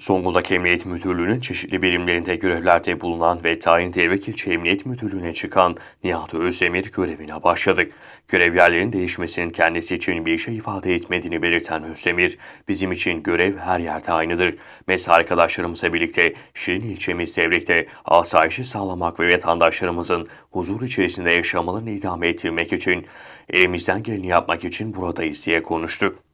Zonguldak Emniyet Müdürlüğü'nün çeşitli birimlerinde görevlerde bulunan ve tayin devlet ilçe emniyet müdürlüğüne çıkan Nihat Özdemir görevine başladı. Görev yerlerinin değişmesinin kendisi için bir şey ifade etmediğini belirten Özdemir, bizim için görev her yerde aynıdır. Mesela arkadaşlarımızla birlikte Şirin ilçemiz devlette asayişi sağlamak ve vatandaşlarımızın huzur içerisinde yaşamalarını idame ettirmek için elimizden geleni yapmak için buradayız diye konuştu.